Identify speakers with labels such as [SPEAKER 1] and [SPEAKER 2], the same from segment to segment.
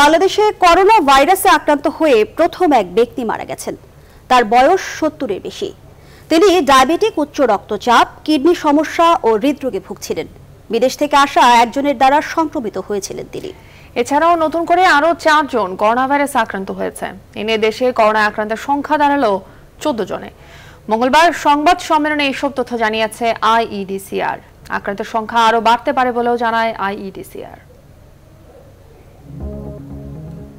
[SPEAKER 1] বাংলাদেশে করোনা ভাইরাসে আক্রান্ত হয়ে প্রথম এক ব্যক্তি মারা গেছেন তার বয়স সত্তরের বেশি তিনি ডায়াবেটিক উচ্চ রক্তচাপ কিডনি সমস্যা ও হৃদরোগে ভুগছিলেন বিদেশ থেকে আসা একজনের দ্বারা সংক্রমিত হয়েছিলেন তিনি এছাড়াও নতুন করে আরও চারজন করোনা ভাইরাস আক্রান্ত হয়েছে এ নিয়ে দেশে করোনা আক্রান্তের সংখ্যা দাঁড়ালো চোদ্দ জনে মঙ্গলবার সংবাদ সম্মেলনে এইসব তথ্য জানিয়েছে আইইডিসিআর আক্রান্তের সংখ্যা আরও বাড়তে পারে বলেও জানায় আইইডিসিআর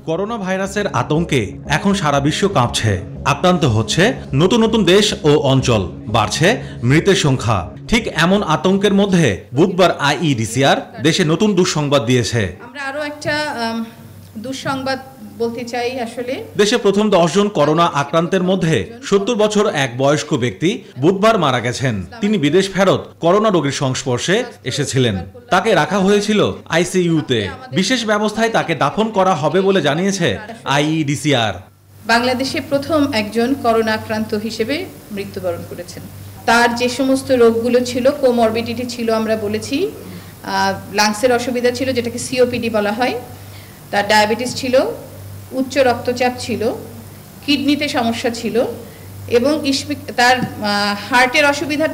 [SPEAKER 2] করোনা ভাইরাসের আতঙ্কে এখন সারা বিশ্ব কাঁপছে আক্রান্ত হচ্ছে নতুন নতুন দেশ ও অঞ্চল বাড়ছে মৃতের সংখ্যা ঠিক এমন আতঙ্কের মধ্যে বুধবার আইইডিসিআর দেশে নতুন দুঃসংবাদ দিয়েছে
[SPEAKER 1] আমরা আরো একটা দুঃসংবাদ বলতে চাই আসলে
[SPEAKER 2] দেশে প্রথম দশজন করোনা আক্রান্তের মধ্যে সত্তর বছর এক বয়স্ক ব্যক্তি বুধবার মারা গেছেন তিনি বিদেশ ফেরত করোনা রোগীর সংস্পর্শে এসেছিলেন তাকে রাখা হয়েছিল আইসিইউতে বিশেষ ব্যবস্থায় তাকে দাফন করা হবে বলে জানিয়েছে আইইডিসিআর
[SPEAKER 1] বাংলাদেশে প্রথম একজন করোনা আক্রান্ত হিসেবে মৃত্যুবরণ করেছেন তার যে সমস্ত রোগগুলো ছিল কোমরবিডিটি ছিল আমরা বলেছি লাংসের অসুবিধা ছিল যেটাকে সিওপিডি বলা হয় তার ডায়াবেটিস ছিল উচ্চ রক্তচাপ ছিল কিডনিতে সমস্যা ছিল এবং ইস্পিক তার হার্টের অসুবিধা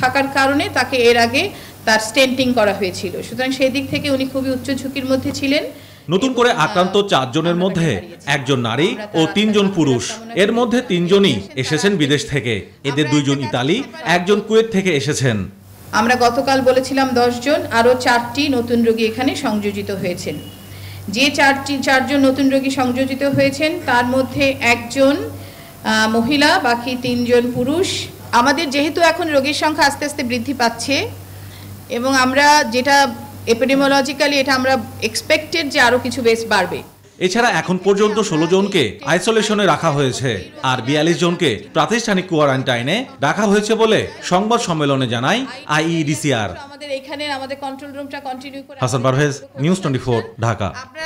[SPEAKER 1] থাকার কারণে তাকে এর আগে তার স্টেন্টিং করা হয়েছিল সুতরাং সেই দিক থেকে উনি খুবই উচ্চ ঝুঁকির মধ্যে ছিলেন
[SPEAKER 2] নতুন করে আক্রান্ত চারজনের মধ্যে একজন নারী ও তিনজন পুরুষ এর মধ্যে তিনজনই এসেছেন বিদেশ থেকে এদের দুইজন ইতালি একজন কুয়েত থেকে এসেছেন
[SPEAKER 1] আমরা গতকাল বলেছিলাম দশজন আরও চারটি নতুন রোগী এখানে সংযোজিত হয়েছেন যে চারটি চারজন নতুন রোগী সংযোজিত হয়েছেন তার মধ্যে একজন মহিলা বাকি তিনজন পুরুষ আমাদের যেহেতু এখন রোগীর সংখ্যা আস্তে আস্তে বৃদ্ধি পাচ্ছে এবং আমরা যেটা এপিডেমোলজিক্যালি এটা আমরা এক্সপেক্টেড যে আরও কিছু বেশ বাড়বে
[SPEAKER 2] এছাড়া এখন পর্যন্ত ষোলো জনকে আইসোলেশনে রাখা হয়েছে আর বিয়াল্লিশ জনকে প্রাতিষ্ঠানিক কোয়ারেন্টাইনে রাখা হয়েছে বলে সংবাদ সম্মেলনে জানায় আইইডিসিআর e
[SPEAKER 1] আমাদের এখানে আমাদের কন্ট্রোল রুমটা কন্টিনিউ
[SPEAKER 2] করে হাসান পারভেজ নিউজ টোয়েন্টি ঢাকা